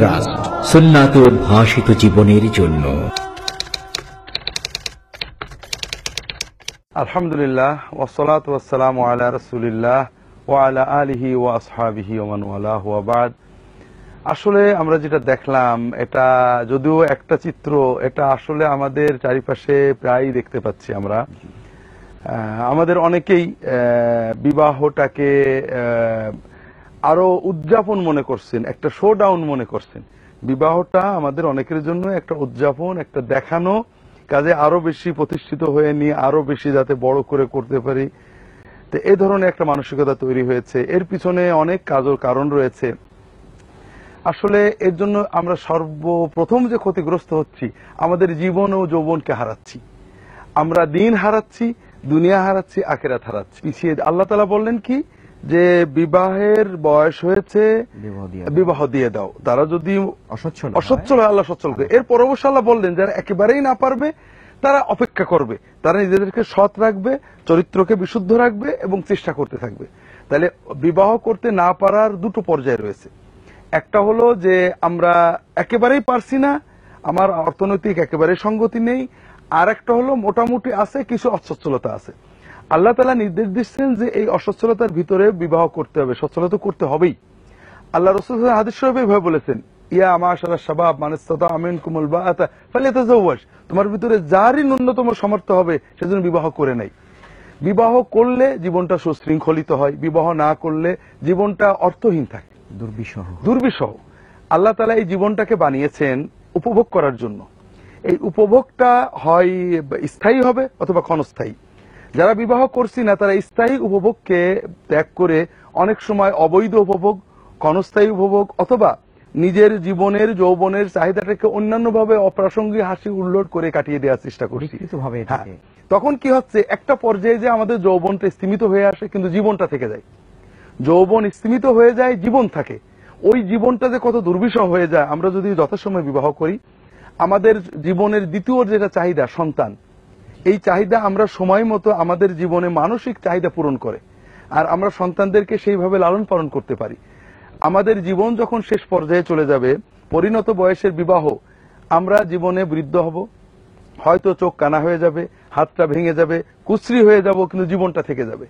Trust ভাষিত জীবনের জন্য আলহামদুলিল্লাহ ওসলাত ওয়াসালাম আলা রসুলিল্লাহ ও আলা ও আসহাবিহি ওমান আসলে আমরা যেটা দেখলাম এটা যদিও একটা চিত্র এটা আসলে আমাদের চারিপাশে প্রায়ই দেখতে পাচ্ছি আমরা আমাদের অনেকেই বিবাহটাকে আহ আরো উদযাপন মনে করছেন একটা শো ডাউন মনে করছেন বিবাহটা আমাদের অনেকের জন্য একটা উদযাপন একটা দেখানো কাজে আরো বেশি প্রতিষ্ঠিত হয়ে নিয়ে আরো বেশি যাতে বড় করে করতে পারি তো এ ধরনের একটা মানসিকতা তৈরি হয়েছে এর পিছনে অনেক কাজের কারণ রয়েছে আসলে এর জন্য আমরা সর্বপ্রথম যে ক্ষতিগ্রস্ত হচ্ছি আমাদের জীবন ও যৌবনকে হারাচ্ছি আমরা দিন হারাচ্ছি দুনিয়া হারাচ্ছি আখেরাত হারাচ্ছি পিছিয়ে আল্লাহ তালা বললেন কি যে বিবাহের বয়স হয়েছে বিবাহ দিয়ে দাও তারা যদি অসচ্ছল অসচ্ছল আল্লাহ সচ্ছল করে এরপর অবশ্য আল্লাহ বললেন যারা একেবারেই না পারবে তারা অপেক্ষা করবে তারা নিজেদেরকে সৎ রাখবে চরিত্রকে বিশুদ্ধ রাখবে এবং চেষ্টা করতে থাকবে তাহলে বিবাহ করতে না পারার দুটো পর্যায়ে রয়েছে একটা হলো যে আমরা একেবারেই পারছি না আমার অর্থনৈতিক একেবারে সংগতি নেই আর একটা হলো মোটামুটি আছে কিছু অসচ্ছলতা আছে আল্লাহ তালা নির্দেশ দিচ্ছেন যে এই অসচ্ছলতার ভিতরে বিবাহ করতে হবে সচ্ছলতা করতে হবেই আল্লাহ রসুল হাদিস সাহেব এভাবে বলেছেন ইয়া আমা সারা স্বভাব মানস্ততা আমিন কুমল বা তোমার ভিতরে যারই ন্যূনতম সমর্থ হবে সেজন্য বিবাহ করে নেই বিবাহ করলে জীবনটা সুশৃঙ্খলিত হয় বিবাহ না করলে জীবনটা অর্থহীন থাকে দুর্বিষহ দুর্বিষহ আল্লাহ তালা এই জীবনটাকে বানিয়েছেন উপভোগ করার জন্য এই উপভোগটা হয় স্থায়ী হবে অথবা ক্ষণস্থায়ী যারা বিবাহ করছি না তারা স্থায়ী উপভোগকে ত্যাগ করে অনেক সময় অবৈধ উপভোগ ক্ষণস্থায়ী উপভোগ অথবা নিজের জীবনের যৌবনের চাহিদাটাকে অন্যান্য ভাবে অপ্রাসঙ্গিক হাসি উল্লোড করে কাটিয়ে দেওয়ার চেষ্টা করছি হ্যাঁ, তখন কি হচ্ছে একটা পর্যায়ে যে আমাদের যৌবনটা স্তীমিত হয়ে আসে কিন্তু জীবনটা থেকে যায় যৌবন স্তীমিত হয়ে যায় জীবন থাকে ওই জীবনটা যে কত দুর্বিষহ হয়ে যায় আমরা যদি যথাসময় বিবাহ করি আমাদের জীবনের দ্বিতীয় যেটা চাহিদা সন্তান এই চাহিদা আমরা সময় মতো আমাদের জীবনে মানসিক চাহিদা পূরণ করে আর আমরা সন্তানদেরকে সেইভাবে লালন পালন করতে পারি আমাদের জীবন যখন শেষ পর্যায়ে চলে যাবে পরিণত বয়সের বিবাহ আমরা জীবনে বৃদ্ধ হব হয়তো চোখ কানা হয়ে যাবে হাতটা ভেঙে যাবে কুশ্রী হয়ে যাব কিন্তু জীবনটা থেকে যাবে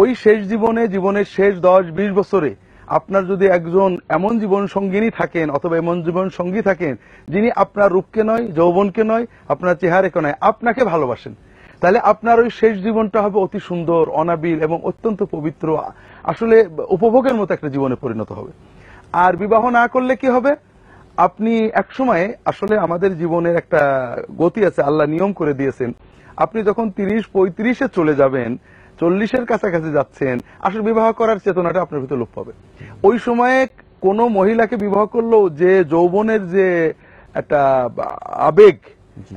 ওই শেষ জীবনে জীবনের শেষ দশ বিশ বছরে আপনার যদি একজন এমন জীবন সঙ্গিনী থাকেন অথবা এমন জীবন সঙ্গী থাকেন যিনি আপনার রূপকে নয় যৌবনকে নয় আপনার চেহারাকে নয় আপনাকে ভালোবাসেন তাহলে আপনার ওই শেষ জীবনটা হবে অতি সুন্দর অনাবিল এবং অত্যন্ত পবিত্র আসলে উপভোগের মতো একটা জীবনে পরিণত হবে আর বিবাহ না করলে কি হবে আপনি সময় আসলে আমাদের জীবনের একটা গতি আছে আল্লাহ নিয়ম করে দিয়েছেন আপনি যখন তিরিশ পঁয়ত্রিশে চলে যাবেন চল্লিশের কাছাকাছি যাচ্ছেন আসলে বিবাহ করার চেতনাটা আপনার ভিতরে লোপ পাবে ওই সময়ে কোনো মহিলাকে বিবাহ করলেও যে যৌবনের যে একটা আবেগ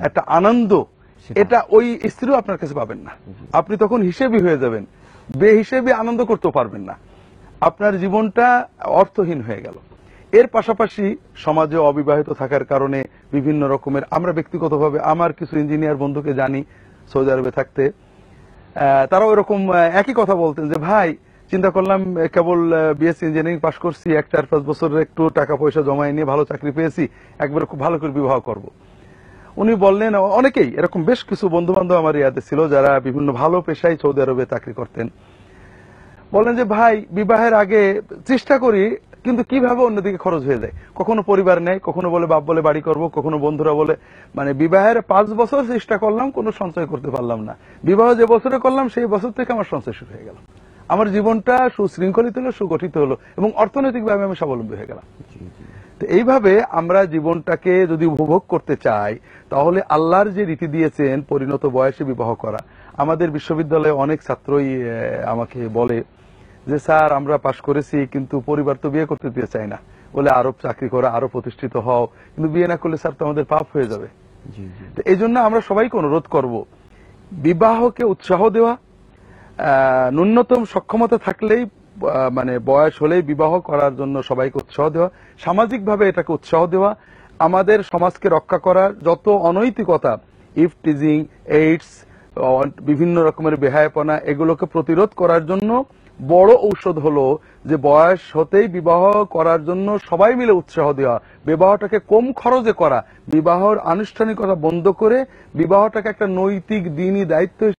একটা আনন্দ এটা ওই স্ত্রীও আপনার কাছে পাবেন না আপনি তখন হিসেবি হয়ে যাবেন বে হিসেবে আনন্দ করতে পারবেন না আপনার জীবনটা অর্থহীন হয়ে গেল এর পাশাপাশি সমাজে অবিবাহিত থাকার কারণে বিভিন্ন রকমের আমরা ব্যক্তিগতভাবে আমার কিছু ইঞ্জিনিয়ার বন্ধুকে জানি সৌদি আরবে থাকতে তারা রকম একই কথা বলতেন যে ভাই চিন্তা করলাম কেবল বিএসসি ইঞ্জিনিয়ারিং পাশ করছি এক চার পাঁচ বছরের একটু টাকা পয়সা জমাই নিয়ে ভালো চাকরি পেয়েছি একবার খুব ভালো করে বিবাহ করব। উনি বললেন অনেকেই এরকম বেশ কিছু বন্ধু বান্ধব আমার ইয়াদে ছিল যারা বিভিন্ন ভালো পেশায় সৌদি আরবে চাকরি করতেন বলেন যে ভাই বিবাহের আগে চেষ্টা করি কিন্তু কিভাবে অন্যদিকে খরচ হয়ে যায় কখনো পরিবার নেই কখনো বলে বাপ বলে বাড়ি করব কখনো বন্ধুরা বলে মানে বিবাহের পাঁচ বছর চেষ্টা করলাম কোনো সঞ্চয় করতে পারলাম না বিবাহ যে বছরে করলাম সেই বছর থেকে আমার সঞ্চয় শুরু হয়ে গেল আমার জীবনটা সুশৃঙ্খলিত হলো সুগঠিত হলো এবং অর্থনৈতিকভাবে আমি স্বাবলম্বী হয়ে গেলাম তো এইভাবে আমরা জীবনটাকে যদি উপভোগ করতে চাই তাহলে আল্লাহর যে রীতি দিয়েছেন পরিণত বয়সে বিবাহ করা আমাদের বিশ্ববিদ্যালয়ে অনেক ছাত্রই আমাকে বলে যে স্যার আমরা পাশ করেছি কিন্তু পরিবার তো বিয়ে করতে দিয়ে চাই না বলে আরো চাকরি করো আরো প্রতিষ্ঠিত হও কিন্তু বিয়ে না করলে স্যার তো আমাদের পাপ হয়ে যাবে এই জন্য আমরা সবাইকে অনুরোধ করব বিবাহকে উৎসাহ দেওয়া ন্যূনতম সক্ষমতা থাকলেই মানে বয়স হলেই বিবাহ করার জন্য সবাইকে উৎসাহ দেওয়া সামাজিকভাবে এটাকে উৎসাহ দেওয়া আমাদের সমাজকে রক্ষা করার যত অনৈতিকতা ইফ টিজিং এইডস বিভিন্ন রকমের বেহায়পনা এগুলোকে প্রতিরোধ করার জন্য বড় ঔষধ হলো যে বয়স হতেই বিবাহ করার জন্য সবাই মিলে উৎসাহ দেওয়া বিবাহটাকে কম খরচে করা বিবাহর আনুষ্ঠানিকতা বন্ধ করে বিবাহটাকে একটা নৈতিক দিনই দায়িত্ব